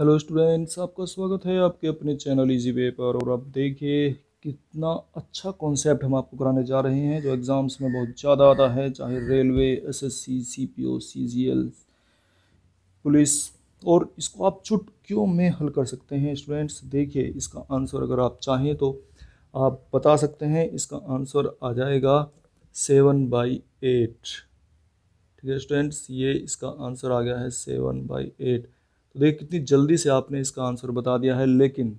hello students आपका स्वागत है आपके अपने चैनल इजी वे पर और आप देखिए कितना अच्छा कॉन्सेप्ट हम आपको कराने जा रहे हैं जो एग्ज़ाम्स में बहुत ज़्यादा आता है चाहे railway SSC CPO CGL police और इसको आप चुटकियों में हल कर सकते हैं स्टूडेंट्स देखिए इसका आंसर अगर आप चाहें तो आप बता सकते हैं इसका आंसर आ जाएगा सेवन बाई एट ठीक है स्टूडेंट्स ये इसका आंसर आ गया है सेवन बाई एट तो देखिए कितनी जल्दी से आपने इसका आंसर बता दिया है लेकिन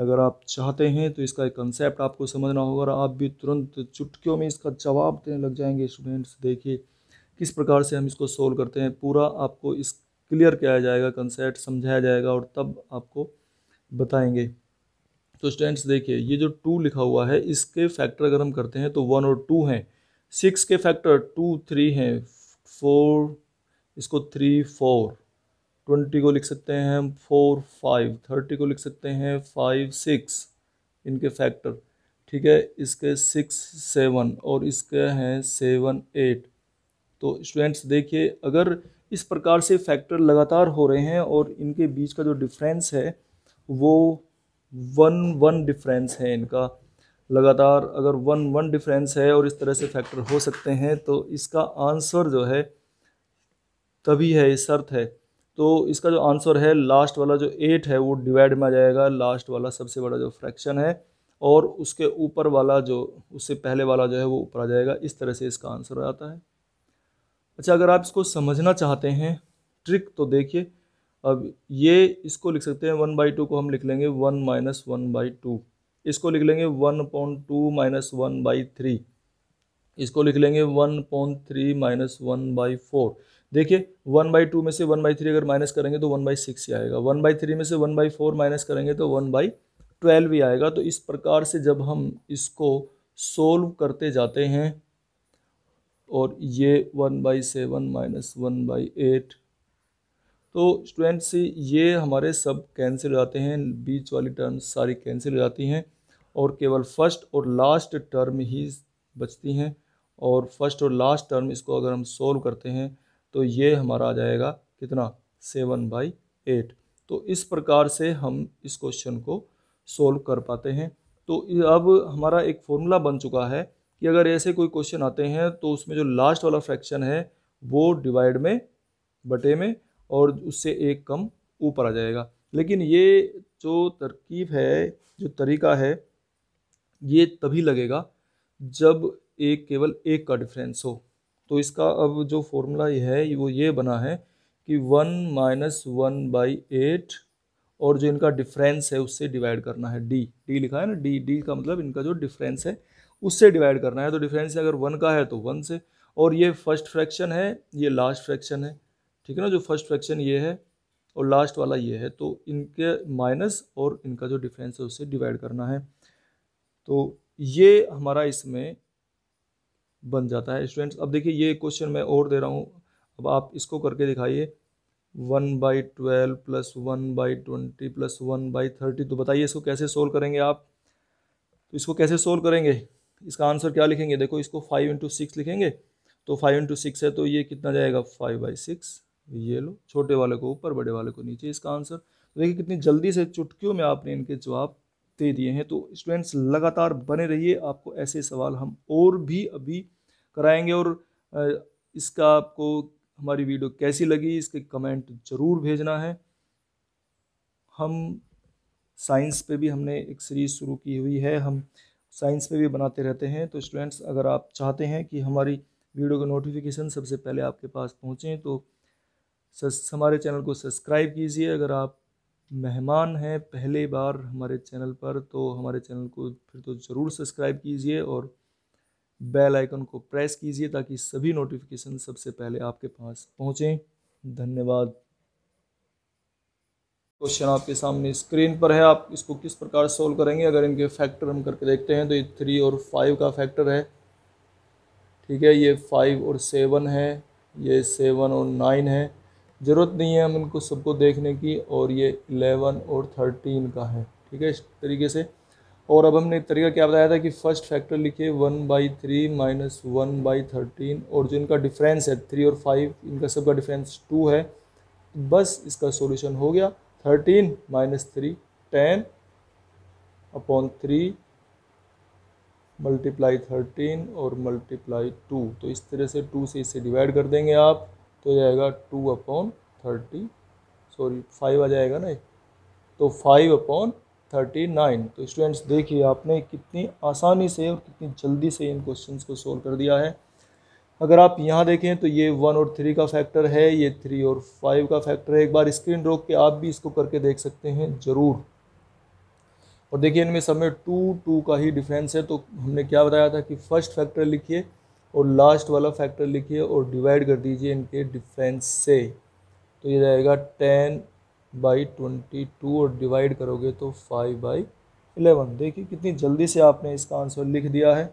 अगर आप चाहते हैं तो इसका एक कंसेप्ट आपको समझना होगा और आप भी तुरंत चुटकियों में इसका जवाब देने लग जाएंगे स्टूडेंट्स देखिए किस प्रकार से हम इसको सोल्व करते हैं पूरा आपको इस क्लियर किया जाएगा कंसेप्ट समझाया जाएगा और तब आपको बताएंगे तो स्टूडेंट्स देखिए ये जो टू लिखा हुआ है इसके फैक्टर अगर हम करते हैं तो वन और टू हैं सिक्स के फैक्टर टू थ्री हैं फोर इसको थ्री फोर ट्वेंटी को लिख सकते हैं हम फोर फाइव थर्टी को लिख सकते हैं फाइव सिक्स इनके फैक्टर ठीक है इसके सिक्स सेवन और इसके हैं सेवन एट तो स्टूडेंट्स देखिए अगर इस प्रकार से फैक्टर लगातार हो रहे हैं और इनके बीच का जो डिफरेंस है वो वन वन डिफरेंस है इनका लगातार अगर वन वन डिफरेंस है और इस तरह से फैक्टर हो सकते हैं तो इसका आंसर जो है तभी है शर्त है तो इसका जो आंसर है लास्ट वाला जो एट है वो डिवाइड में आ जाएगा लास्ट वाला सबसे बड़ा जो फ्रैक्शन है और उसके ऊपर वाला जो उससे पहले वाला जो है वो ऊपर आ जाएगा इस तरह से इसका आंसर आता है अच्छा अगर आप इसको समझना चाहते हैं ट्रिक तो देखिए अब ये इसको लिख सकते हैं वन बाई टू को हम लिख लेंगे one minus one by two इसको लिख लेंगे one point two minus one by three इसको लिख लेंगे one point three minus one by four देखिए वन बाई टू में से वन बाई थ्री अगर माइनस करेंगे तो वन बाई सिक्स ही आएगा वन बाई थ्री में से वन बाई फोर माइनस करेंगे तो वन बाई ट्वेल्व ही आएगा तो इस प्रकार से जब हम इसको सोल्व करते जाते हैं और ये one by seven minus one by eight तो स्टूडेंट से ये हमारे सब कैंसिल हो जाते हैं बीच वाली टर्म सारी कैंसिल हो जाती हैं और केवल फर्स्ट और लास्ट टर्म ही बचती हैं और फर्स्ट और लास्ट टर्म इसको अगर हम सोल्व करते हैं तो ये हमारा आ जाएगा कितना सेवन बाई एट तो इस प्रकार से हम इस क्वेश्चन को सोल्व कर पाते हैं तो अब हमारा एक फॉर्मूला बन चुका है कि अगर ऐसे कोई क्वेश्चन आते हैं तो उसमें जो लास्ट वाला फ्रैक्शन है वो डिवाइड में बटे में और उससे एक कम ऊपर आ जाएगा लेकिन ये जो तरकीब है जो तरीका है ये तभी लगेगा जब एक केवल एक का डिफरेंस हो तो इसका अब जो फॉर्मूला है वो ये बना है कि one minus one by eight और जो इनका डिफरेंस है उससे डिवाइड करना है डी डी लिखा है ना डी डी का मतलब इनका जो डिफरेंस है उससे डिवाइड करना है तो डिफरेंस अगर वन का है तो वन से और ये फर्स्ट फ्रैक्शन है ये लास्ट फ्रैक्शन है ठीक है ना जो फर्स्ट फ्रैक्शन ये है और लास्ट वाला ये है तो इनके माइनस और इनका जो डिफरेंस है उससे डिवाइड करना है तो ये हमारा इसमें बन जाता है स्टूडेंट्स अब देखिए ये क्वेश्चन मैं और दे रहा हूँ अब आप इसको करके दिखाइए one by twelve plus one by twenty plus one by thirty तो बताइए इसको कैसे सोल्व करेंगे आप तो इसको कैसे सोल्व करेंगे इसका आंसर क्या लिखेंगे देखो इसको फाइव इंटू सिक्स लिखेंगे तो फाइव इंटू सिक्स है तो ये कितना जाएगा फाइव बाई सिक्स ये लो छोटे वाले को ऊपर बड़े वाले को नीचे इसका आंसर तो देखिए कितनी जल्दी से चुटकियों में आपने इनके जवाब दे दिए हैं तो स्टूडेंट्स लगातार बने रहिए आपको ऐसे सवाल हम और भी अभी कराएंगे और इसका आपको हमारी वीडियो कैसी लगी इसके कमेंट ज़रूर भेजना है हम साइंस पे भी हमने एक सीरीज़ शुरू की हुई है हम साइंस पे भी बनाते रहते हैं तो स्टूडेंट्स अगर आप चाहते हैं कि हमारी वीडियो का नोटिफिकेशन सबसे पहले आपके पास पहुँचें तो हमारे चैनल को सब्सक्राइब कीजिए अगर आप मेहमान हैं पहले बार हमारे चैनल पर तो हमारे चैनल को फिर तो ज़रूर सब्सक्राइब कीजिए और बेल आइकन को प्रेस कीजिए ताकि सभी नोटिफिकेशन सबसे पहले आपके पास पहुँचें धन्यवाद क्वेश्चन आपके सामने स्क्रीन पर है आप इसको किस प्रकार सोल्व करेंगे अगर इनके फैक्टर हम करके देखते हैं तो ये थ्री और फाइव का फैक्टर है ठीक है ये फाइव और सेवन है ये सेवन और नाइन है ज़रूरत नहीं है हम इनको सबको देखने की और ये इलेवन और थर्टीन का है ठीक है इस तरीके से और अब हमने एक तरीका क्या बताया था कि फर्स्ट फैक्टर लिखे one by three minus one by thirteen और जो इनका डिफरेंस है थ्री और फाइव इनका सबका डिफरेंस टू है बस इसका सॉल्यूशन हो गया thirteen minus three ten upon three multiply thirteen और मल्टीप्लाई टू तो इस तरह से टू से इसे डिवाइड कर देंगे आप तो जाएगा two upon thirty sorry five आ जाएगा ना तो फाइव अपॉन थर्टी नाइन तो स्टूडेंट्स देखिए आपने कितनी आसानी से और कितनी जल्दी से इन क्वेश्चन को सोल्व कर दिया है अगर आप यहाँ देखें तो ये वन और थ्री का फैक्टर है ये थ्री और फाइव का फैक्टर है एक बार स्क्रीन रोक के आप भी इसको करके देख सकते हैं ज़रूर और देखिए इनमें सब में टू टू का ही डिफरेंस है तो हमने क्या बताया था कि फर्स्ट फैक्टर लिखिए और लास्ट वाला फैक्टर लिखिए और डिवाइड कर दीजिए इनके डिफरेंस से तो ये रहेगा टेन बाई ट्वेंटी टू और डिवाइड करोगे तो फाइव बाई एलेवन देखिए कितनी जल्दी से आपने इसका आंसर लिख दिया है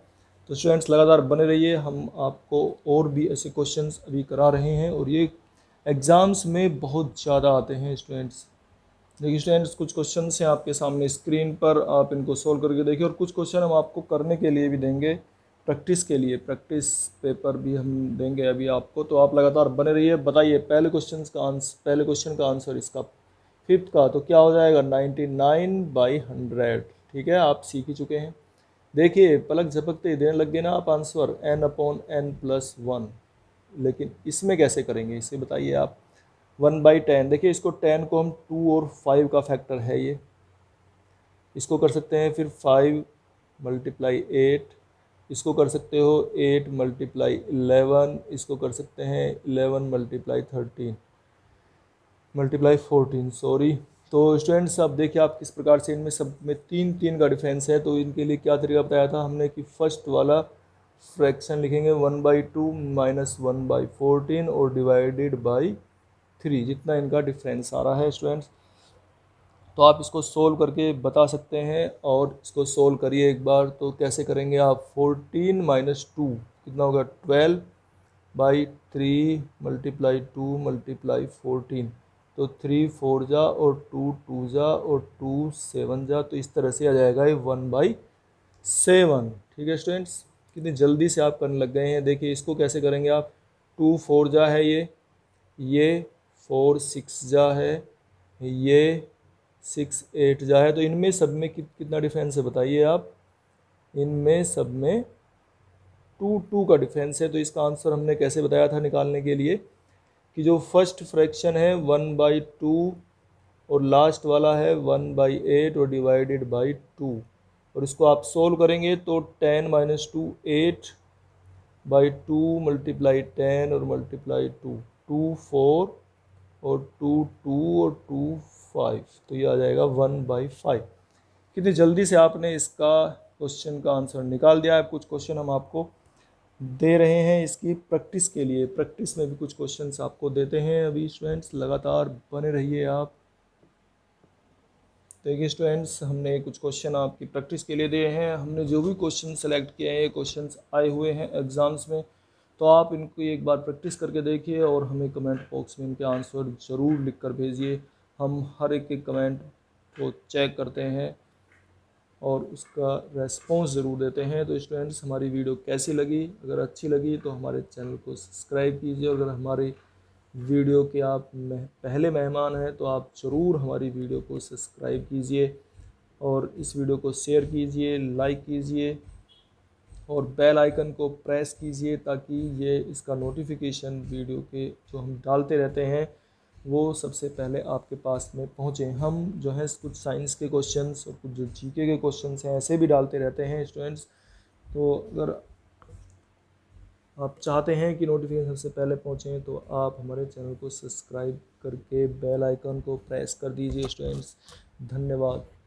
तो स्टूडेंट्स लगातार बने रहिए हम आपको और भी ऐसे क्वेश्चंस अभी करा रहे हैं और ये एग्ज़ाम्स में बहुत ज़्यादा आते हैं स्टूडेंट्स देखिए स्टूडेंट्स कुछ क्वेश्चन हैं आपके सामने स्क्रीन पर आप इनको सोल्व करके देखिए और कुछ क्वेश्चन हम आपको करने के लिए भी देंगे प्रैक्टिस के लिए प्रैक्टिस पेपर भी हम देंगे अभी आपको तो आप लगातार बने रहिए बताइए पहले क्वेश्चन का आंसर पहले क्वेश्चन का आंसर इसका फिफ्थ का तो क्या हो जाएगा नाइन्टी नाइन बाई हंड्रेड ठीक है आप सीख ही चुके हैं देखिए पलक झपकते ही देने लग गए ना आप answer N upon N plus one लेकिन इसमें कैसे करेंगे इसे बताइए आप वन बाई टेन देखिए इसको टेन को हम टू और फाइव का फैक्टर है ये इसको कर सकते हैं फिर फाइव मल्टीप्लाई एट इसको कर सकते हो एट मल्टीप्लाई इलेवन इसको कर सकते हैं eleven multiply thirteen multiply fourteen sorry तो स्टूडेंट्स अब देखिए आप किस प्रकार से इनमें सब में तीन तीन का डिफरेंस है तो इनके लिए क्या तरीका बताया था हमने कि फर्स्ट वाला फ्रैक्शन लिखेंगे one by two minus one by fourteen और डिवाइडेड बाई थ्री जितना इनका डिफरेंस आ रहा है स्टूडेंट्स तो आप इसको सोल्व करके बता सकते हैं और इसको सोल्व करिए एक बार तो कैसे करेंगे आप फोर्टीन माइनस टू कितना होगा twelve by three multiply two multiply fourteen तो थ्री फोर जा और टू टू जा और टू सेवन जा तो इस तरह से आ जाएगा ये वन बाई सेवन ठीक है स्टूडेंट्स कितनी जल्दी से आप करने लग गए हैं देखिए इसको कैसे करेंगे आप टू फोर जा है ये ये फोर सिक्स जा है ये सिक्स एट जा है तो इनमें सब में कि, कितना डिफरेंस है बताइए आप इनमें सब में टू टू का डिफरेंस है तो इसका आंसर हमने कैसे बताया था निकालने के लिए कि जो फर्स्ट फ्रैक्शन है वन बाई टू और लास्ट वाला है वन बाई एट और डिवाइडेड बाई टू और इसको आप सोल्व करेंगे तो ten minus two eight by two multiply ten और मल्टीप्लाई टू टू फोर और टू टू और टू फाइव तो ये आ जाएगा वन बाई फाइव कितनी जल्दी से आपने इसका क्वेश्चन का आंसर निकाल दिया है कुछ क्वेश्चन हम आपको दे रहे हैं इसकी प्रैक्टिस के लिए प्रैक्टिस में भी कुछ क्वेश्चंस आपको देते हैं अभी स्टूडेंट्स लगातार बने रहिए आप तो देखिए स्टूडेंट्स हमने कुछ क्वेश्चन आपकी प्रैक्टिस के लिए दिए हैं हमने जो भी क्वेश्चन सेलेक्ट किए हैं ये क्वेश्चन आए हुए हैं एग्ज़ाम्स में तो आप इनको एक बार प्रैक्टिस करके देखिए और हमें कमेंट बॉक्स में इनके आंसर ज़रूर लिख कर भेजिए हम हर एक एक कमेंट को चेक करते हैं और उसका रेस्पॉन्स ज़रूर देते हैं तो स्टूडेंट्स हमारी वीडियो कैसी लगी अगर अच्छी लगी तो हमारे चैनल को सब्सक्राइब कीजिए और अगर हमारी वीडियो के आप मह, पहले मेहमान हैं तो आप ज़रूर हमारी वीडियो को सब्सक्राइब कीजिए और इस वीडियो को शेयर कीजिए लाइक कीजिए और बेल आइकन को प्रेस कीजिए ताकि ये इसका नोटिफिकेशन वीडियो के जो हम डालते रहते हैं वो सबसे पहले आपके पास में पहुँचें हम जो है कुछ साइंस के क्वेश्चंस और कुछ जो जी के क्वेश्चन हैं ऐसे भी डालते रहते हैं स्टूडेंट्स तो अगर आप चाहते हैं कि नोटिफिकेशन सबसे पहले पहुँचें तो आप हमारे चैनल को सब्सक्राइब करके बेल आइकन को प्रेस कर दीजिए स्टूडेंट्स धन्यवाद